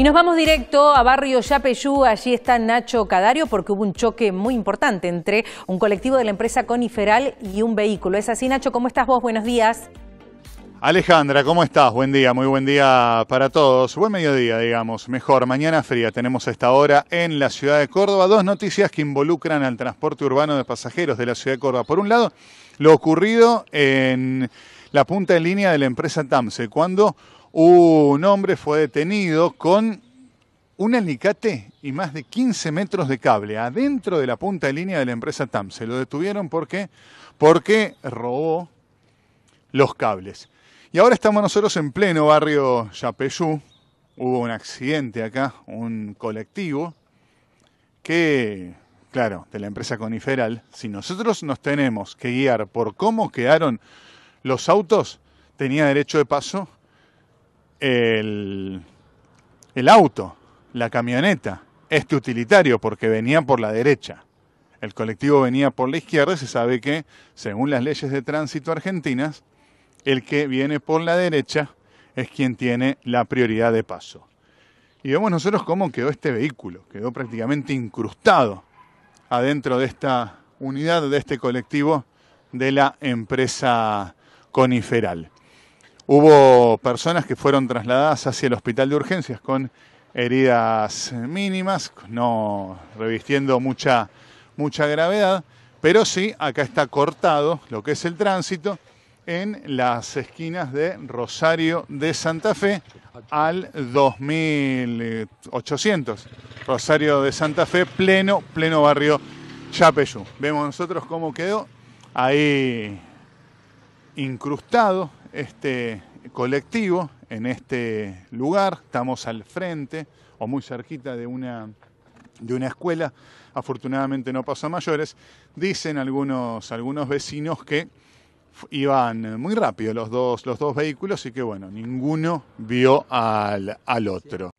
Y nos vamos directo a barrio Yapeyú, allí está Nacho Cadario porque hubo un choque muy importante entre un colectivo de la empresa Coniferal y un vehículo. ¿Es así Nacho? ¿Cómo estás vos? Buenos días. Alejandra, ¿cómo estás? Buen día, muy buen día para todos. Buen mediodía, digamos. Mejor, mañana fría tenemos a esta hora en la ciudad de Córdoba. Dos noticias que involucran al transporte urbano de pasajeros de la ciudad de Córdoba. Por un lado, lo ocurrido en la punta en línea de la empresa TAMSE, cuando un hombre fue detenido con un alicate y más de 15 metros de cable adentro de la punta de línea de la empresa TAM. Se lo detuvieron porque, porque robó los cables. Y ahora estamos nosotros en pleno barrio Yapeyú. Hubo un accidente acá, un colectivo, que, claro, de la empresa Coniferal, si nosotros nos tenemos que guiar por cómo quedaron los autos, tenía derecho de paso el, auto, la camioneta, este utilitario porque venía por la derecha. El colectivo venía por la izquierda y se sabe que, según las leyes de tránsito argentinas, el que viene por la derecha es quien tiene la prioridad de paso. Y vemos nosotros cómo quedó este vehículo, quedó prácticamente incrustado adentro de esta unidad, de este colectivo de la empresa coniferal. Hubo personas que fueron trasladadas hacia el hospital de urgencias con heridas mínimas, no revistiendo mucha, mucha gravedad, pero sí acá está cortado lo que es el tránsito en las esquinas de Rosario de Santa Fe al 2800. Rosario de Santa Fe, pleno, pleno barrio Chapeyú. Vemos nosotros cómo quedó ahí incrustado este colectivo en este lugar. Estamos al frente o muy cerquita de una, de una escuela. Afortunadamente no pasó mayores. Dicen algunos, algunos vecinos que iban muy rápido los dos, los dos vehículos y que bueno, ninguno vio al otro.